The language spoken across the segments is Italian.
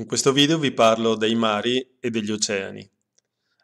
In questo video vi parlo dei mari e degli oceani.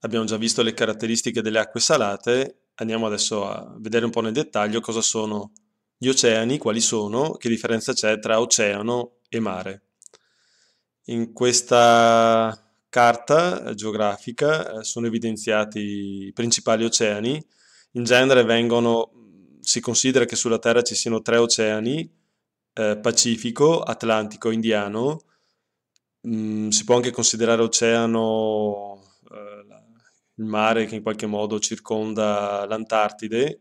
Abbiamo già visto le caratteristiche delle acque salate, andiamo adesso a vedere un po' nel dettaglio cosa sono gli oceani, quali sono, che differenza c'è tra oceano e mare. In questa carta geografica eh, sono evidenziati i principali oceani, in genere vengono, si considera che sulla Terra ci siano tre oceani, eh, Pacifico, Atlantico, Indiano, mm, si può anche considerare oceano eh, il mare che in qualche modo circonda l'Antartide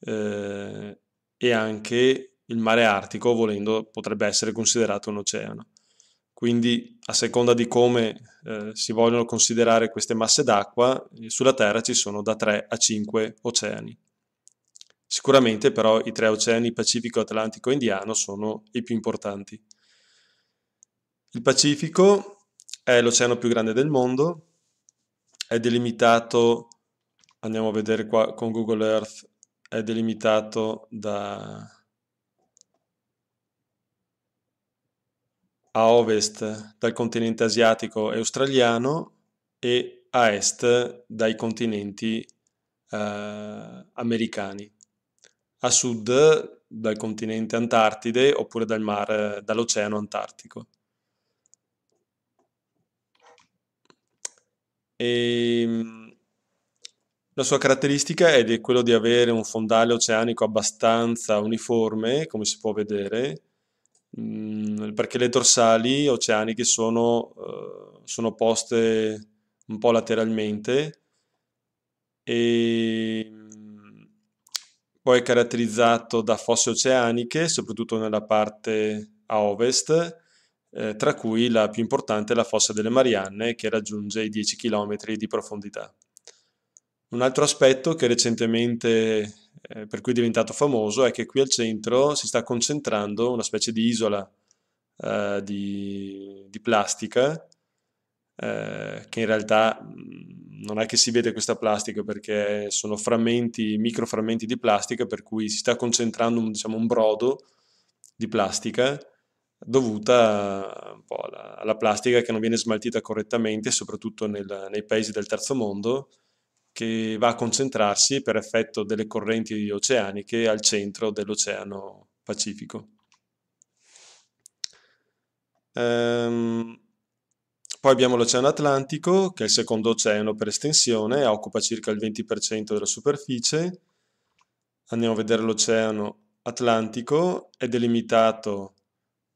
eh, e anche il mare Artico, volendo, potrebbe essere considerato un oceano. Quindi a seconda di come eh, si vogliono considerare queste masse d'acqua, eh, sulla Terra ci sono da 3 a 5 oceani. Sicuramente però i tre oceani Pacifico, Atlantico e Indiano sono i più importanti. Il Pacifico è l'oceano più grande del mondo, è delimitato, andiamo a vedere qua con Google Earth, è delimitato da a ovest dal continente asiatico e australiano e a est dai continenti eh, americani, a sud dal continente Antartide oppure dal mare, dall'oceano Antartico. E ehm, la sua caratteristica è quella di avere un fondale oceanico abbastanza uniforme, come si può vedere, Mm, perché le dorsali oceaniche sono, eh, sono poste un po' lateralmente e mm, poi è caratterizzato da fosse oceaniche, soprattutto nella parte a ovest, eh, tra cui la più importante è la fossa delle Marianne che raggiunge i 10 km di profondità. Un altro aspetto che recentemente eh, per cui è diventato famoso è che qui al centro si sta concentrando una specie di isola eh, di, di, plastica eh, che in realtà mm, non è che si vede questa plastica perché sono frammenti, microframmenti di plastica per cui si sta concentrando un, diciamo, un brodo di plastica dovuta eh, un po' alla, alla, plastica che non viene smaltita correttamente soprattutto nel, nei paesi del terzo mondo che va a concentrarsi per effetto delle correnti oceaniche al centro dell'Oceano Pacifico. Ehm, poi abbiamo l'Oceano Atlantico, che è il secondo oceano per estensione, occupa circa il 20% della superficie. Andiamo a vedere l'Oceano Atlantico, è delimitato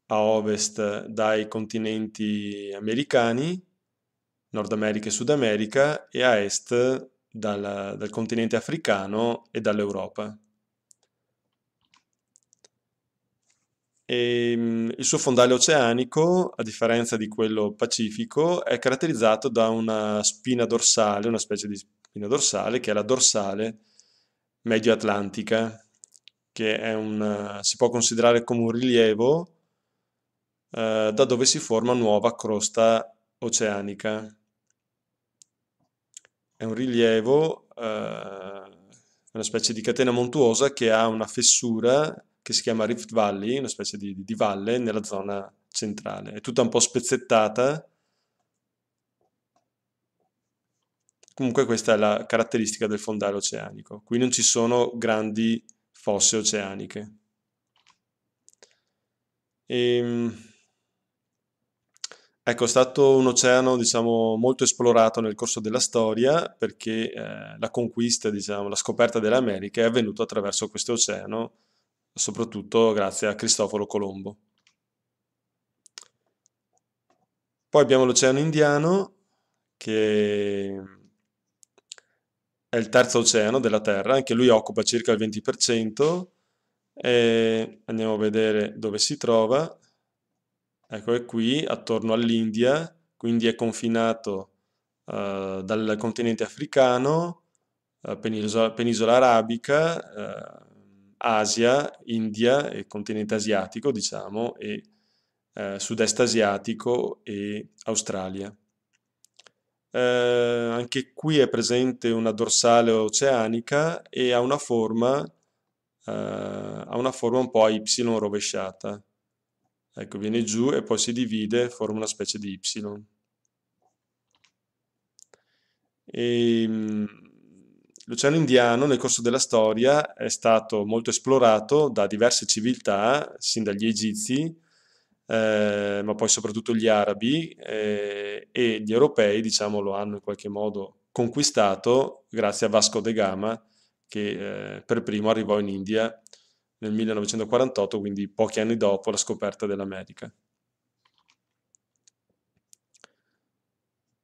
a ovest dai continenti americani, Nord America e Sud America, e a est dal, dal continente africano e dall'Europa. E, mm, il suo fondale oceanico, a differenza di quello pacifico, è caratterizzato da una spina dorsale, una specie di spina dorsale che è la dorsale medio atlantica, che un, si può considerare come un rilievo eh, da dove si forma nuova crosta oceanica è un rilievo, eh, una specie di catena montuosa che ha una fessura che si chiama Rift Valley, una specie di, di, di valle nella zona centrale. È tutta un po' spezzettata. Comunque questa è la caratteristica del fondale oceanico. Qui non ci sono grandi fosse oceaniche. E, ehm, Ecco, è stato un oceano, diciamo, molto esplorato nel corso della storia perché eh, la conquista, diciamo, la scoperta dell'America è avvenuta attraverso questo oceano, soprattutto grazie a Cristoforo Colombo. Poi abbiamo l'Oceano Indiano, che è il terzo oceano della Terra, anche lui occupa circa il 20%, e andiamo a vedere dove si trova. Ecco, è qui attorno all'India, quindi è confinato eh, dal continente africano, eh, penisola, penisola, arabica, eh, Asia, India e continente asiatico, diciamo, e eh, sud-est asiatico e Australia. Eh, anche qui è presente una dorsale oceanica e ha una forma, eh, ha una forma un po' a Y rovesciata. Ecco, viene giù e poi si divide, forma una specie di Y. E, ehm, L'Oceano Indiano nel corso della storia è stato molto esplorato da diverse civiltà, sin dagli egizi, eh, ma poi soprattutto gli arabi eh, e gli europei, diciamo, lo hanno in qualche modo conquistato grazie a Vasco de Gama che eh, per primo arrivò in India nel 1948, quindi pochi anni dopo la scoperta dell'America.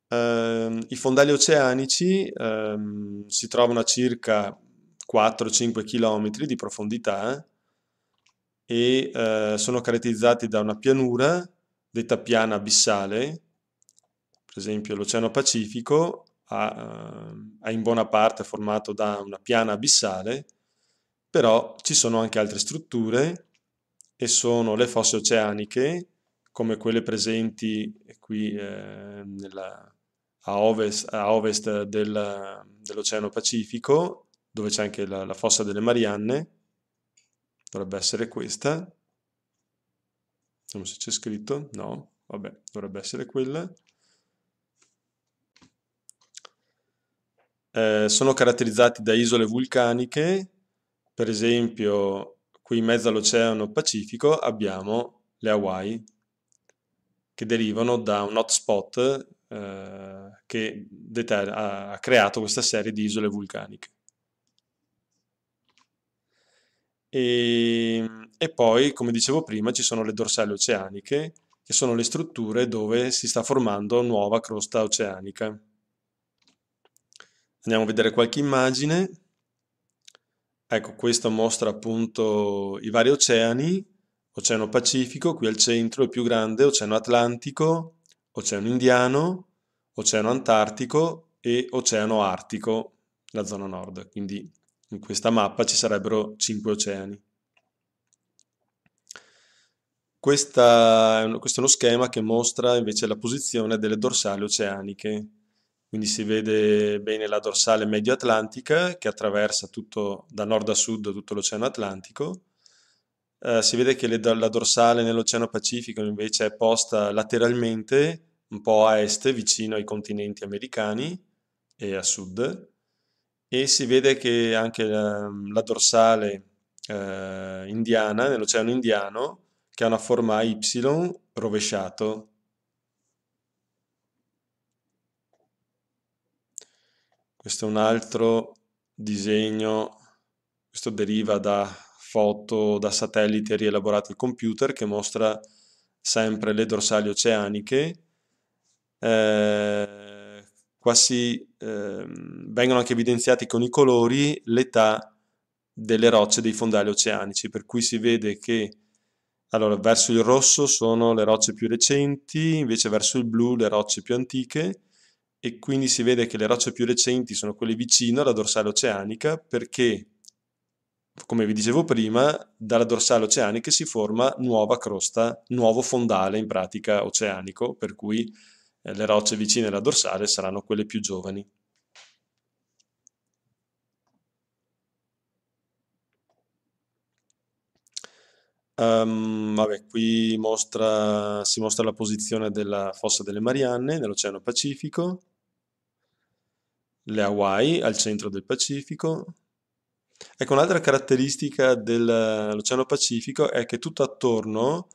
Uh, ehm, I fondali oceanici uh, si trovano a circa 4-5 km di profondità e uh, sono caratterizzati da una pianura, detta piana abissale, per esempio l'Oceano Pacifico ha, ehm, ha in buona parte formato da una piana abissale, però ci sono anche altre strutture e sono le fosse oceaniche, come quelle presenti qui eh, nella, a, ovest, a ovest del, dell'Oceano Pacifico, dove c'è anche la, la fossa delle Marianne, dovrebbe essere questa, vediamo se c'è scritto, no, vabbè, dovrebbe essere quella. Eh, sono caratterizzati da isole vulcaniche per esempio, qui in mezzo all'Oceano Pacifico abbiamo le Hawaii, che derivano da un hotspot eh, che ha, ha creato questa serie di isole vulcaniche. E, ehm, e, poi, come dicevo prima, ci sono le dorsali oceaniche, che sono le strutture dove si sta formando nuova crosta oceanica. Andiamo a vedere qualche immagine. Ecco, questo mostra appunto i vari oceani, Oceano Pacifico, qui al centro il più grande, Oceano Atlantico, Oceano Indiano, Oceano Antartico e Oceano Artico, la zona nord. Quindi in questa mappa ci sarebbero cinque oceani. Questa, questo è uno schema che mostra invece la posizione delle dorsali oceaniche quindi si vede bene la dorsale medio-atlantica che attraversa tutto, da nord a sud tutto l'oceano Atlantico. Eh, si vede che le, la dorsale nell'oceano Pacifico invece è posta lateralmente, un po' a est, vicino ai continenti americani e a sud, e si vede che anche la, la dorsale eh, indiana, nell'oceano indiano, che ha una forma Y rovesciato, Questo è un altro disegno, questo deriva da foto da satellite rielaborate al computer che mostra sempre le dorsali oceaniche. Eh, qua si eh, vengono anche evidenziati con i colori l'età delle rocce dei fondali oceanici, per cui si vede che allora, verso il rosso sono le rocce più recenti, invece verso il blu le rocce più antiche, e quindi si vede che le rocce più recenti sono quelle vicino alla dorsale oceanica perché, come vi dicevo prima, dalla dorsale oceanica si forma nuova crosta, nuovo fondale in pratica oceanico, per cui eh, le rocce vicine alla dorsale saranno quelle più giovani. Um, vabbè, qui mostra, si mostra la posizione della fossa delle Marianne nell'Oceano Pacifico le Hawaii al centro del Pacifico. Ecco, un'altra caratteristica dell'Oceano eh, Pacifico è che tutto attorno,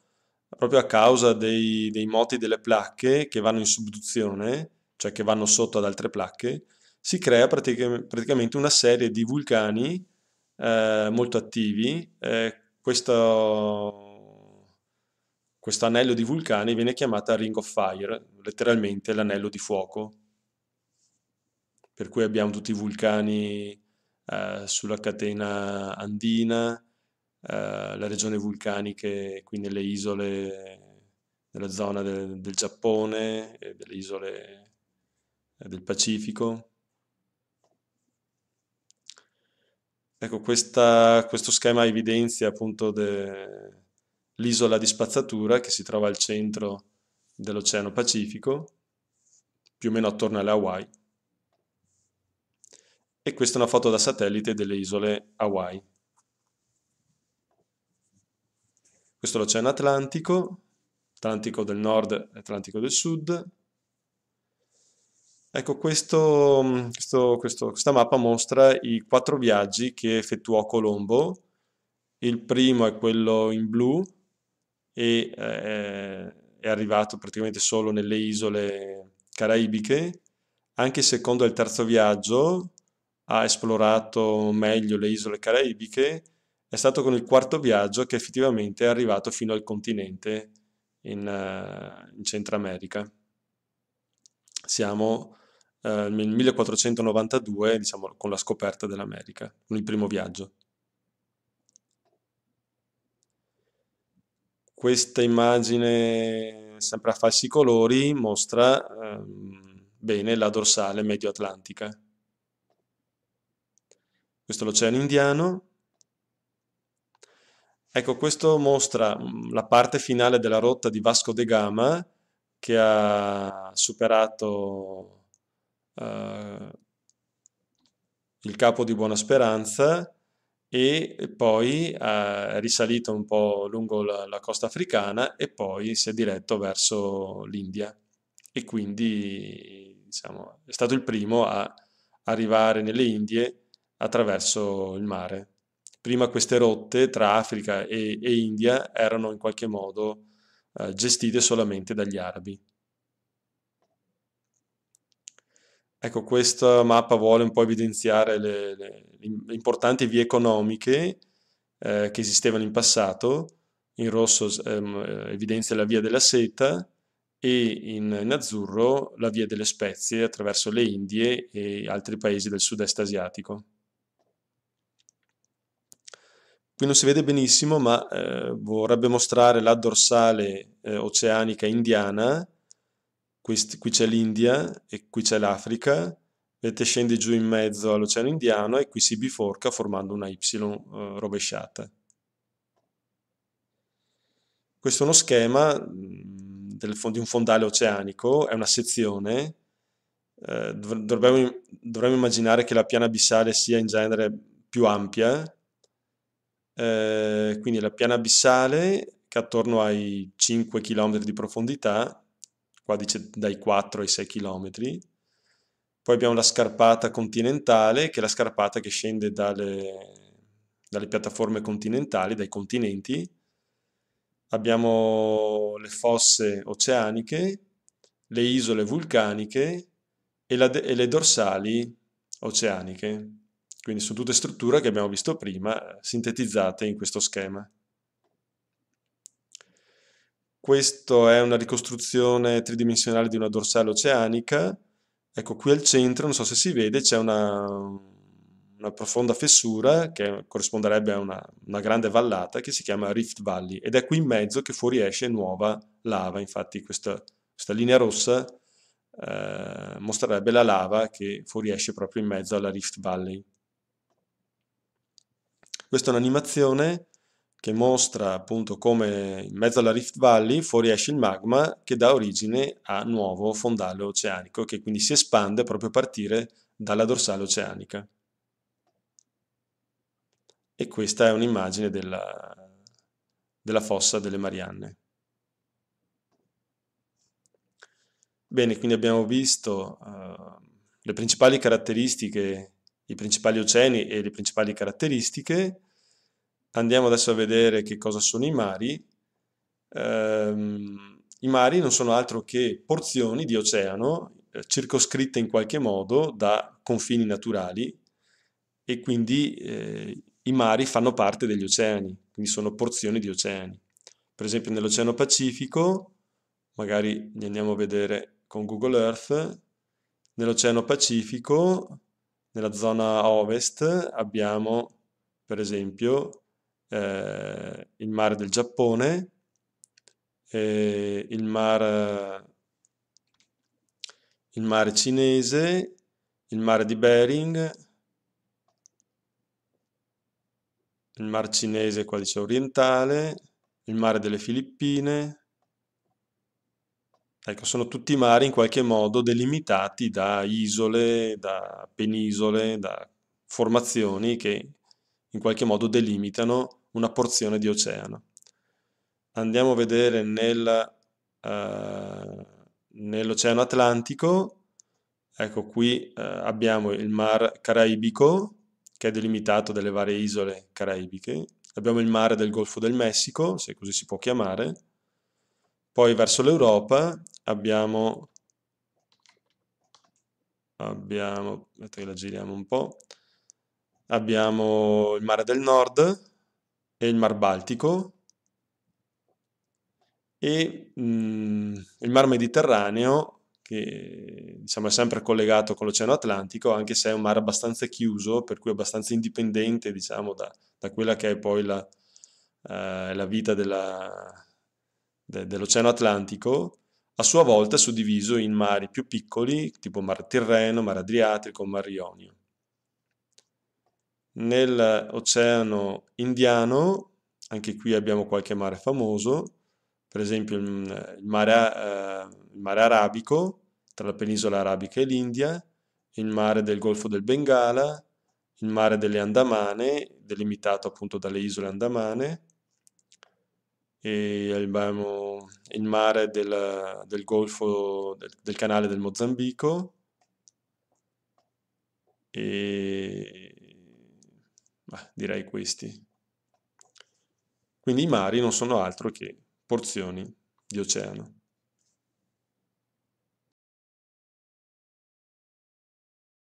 proprio a causa dei, dei moti delle placche che vanno in subduzione, cioè che vanno sotto ad altre placche, si crea praticamente, praticamente una serie di vulcani eh, molto attivi. Eh, questo, questo anello di vulcani viene chiamato Ring of Fire, letteralmente l'anello di fuoco per cui abbiamo tutti i vulcani eh, sulla catena andina, eh, le regioni vulcaniche, quindi le isole della zona de, del Giappone, e delle isole eh, del Pacifico. Ecco, questa, questo schema evidenzia appunto l'isola di spazzatura che si trova al centro dell'Oceano Pacifico, più o meno attorno alle Hawaii e questa è una foto da satellite delle isole Hawaii. Questo è l'Oceano Atlantico, Atlantico del Nord e Atlantico del Sud. Ecco, questo, mm, questo, questo, questa mappa mostra i quattro viaggi che effettuò Colombo. Il primo è quello in blu e eh, è arrivato praticamente solo nelle isole caraibiche. Anche il secondo e il terzo viaggio ha esplorato meglio le isole caraibiche, è stato con il quarto viaggio che effettivamente è arrivato fino al continente in, uh, in Centro America. Siamo uh, nel 1492, diciamo, con la scoperta dell'America, con il primo viaggio. Questa immagine, sempre a falsi colori, mostra um, bene la dorsale medio-atlantica. Questo è l'Oceano Indiano. Ecco, questo mostra mm, la parte finale della rotta di Vasco de Gama che ha superato eh, il capo di Buona Speranza e poi ha risalito un po' lungo la, la costa africana e poi si è diretto verso l'India e quindi diciamo, è stato il primo a arrivare nelle Indie attraverso il mare. Prima queste rotte tra Africa e, e India erano in qualche modo eh, gestite solamente dagli arabi. Ecco, questa mappa vuole un po' evidenziare le, le, le importanti vie economiche eh, che esistevano in passato. In rosso ehm, evidenzia la via della seta, e in, in, azzurro la via delle spezie attraverso le Indie e altri paesi del sud-est asiatico. Qui non si vede benissimo, ma eh, vorrebbe mostrare la dorsale eh, oceanica indiana. Questi, qui c'è l'India e qui c'è l'Africa. Vedete, scende giù in mezzo all'oceano indiano e qui si biforca formando una Y eh, rovesciata. Questo è uno schema mm, del, di un fondale oceanico, è una sezione. Eh, dovremmo, dovremmo immaginare che la piana abissale sia in genere più ampia, eh, quindi la piana abissale che attorno ai 5 km di profondità, qua dice dai 4 ai 6 km, poi abbiamo la scarpata continentale, che è la scarpata che scende dalle, dalle piattaforme continentali, dai continenti, abbiamo le fosse oceaniche, le isole vulcaniche e, de- e le dorsali oceaniche. Quindi sono tutte strutture che abbiamo visto prima sintetizzate in questo schema. Questa è una ricostruzione tridimensionale di una dorsale oceanica. Ecco, qui al centro, non so se si vede, c'è una, una, profonda fessura che corrisponderebbe a una, una grande vallata che si chiama Rift Valley ed è qui in mezzo che fuoriesce nuova lava. Infatti questa, questa linea rossa eh, mostrerebbe la lava che fuoriesce proprio in mezzo alla Rift Valley. Questa è un'animazione che mostra appunto come in mezzo alla Rift Valley fuoriesce il magma che dà origine a nuovo fondale oceanico che quindi si espande proprio a partire dalla dorsale oceanica. E questa è un'immagine della, della fossa delle Marianne. Bene, quindi abbiamo visto uh, le principali caratteristiche, i principali oceani e le principali caratteristiche Andiamo adesso a vedere che cosa sono i mari. Ehm, I mari non sono altro che porzioni di oceano eh, circoscritte in qualche modo da confini naturali e quindi eh, i mari fanno parte degli oceani, quindi sono porzioni di oceani. Per esempio nell'Oceano Pacifico, magari li andiamo a vedere con Google Earth, nell'Oceano Pacifico, nella zona ovest, abbiamo per esempio eh, il mare del Giappone, eh, il, mar, il mare cinese, il mare di Bering, il mar cinese qua dice orientale, il mare delle Filippine. Ecco, sono tutti mari in qualche modo delimitati da isole, da penisole, da formazioni che in qualche modo delimitano una porzione di oceano. Andiamo a vedere nel, eh, nell'Oceano Atlantico, ecco qui eh, abbiamo il Mar Caraibico, che è delimitato dalle varie isole caraibiche, abbiamo il mare del Golfo del Messico, se così si può chiamare, poi verso l'Europa abbiamo, abbiamo, la giriamo un po', abbiamo il mare del Nord, e il Mar Baltico e mh, mm, il Mar Mediterraneo che diciamo, è sempre collegato con l'Oceano Atlantico, anche se è un mare abbastanza chiuso, per cui abbastanza indipendente diciamo, da, da, quella che è poi la, eh, la vita della, de, dell'Oceano Atlantico, a sua volta suddiviso in mari più piccoli, tipo Mar Tirreno, Mar Adriatico, Mar Ionio. Nell'Oceano Indiano, anche qui abbiamo qualche mare famoso, per esempio il mare, eh, il mare Arabico, tra la penisola arabica e l'India, il mare del Golfo del Bengala, il mare delle Andamane, delimitato appunto dalle isole Andamane, e abbiamo il mare del, del Golfo, del, del canale del Mozambico, e Beh, direi questi. Quindi i mari non sono altro che porzioni di oceano.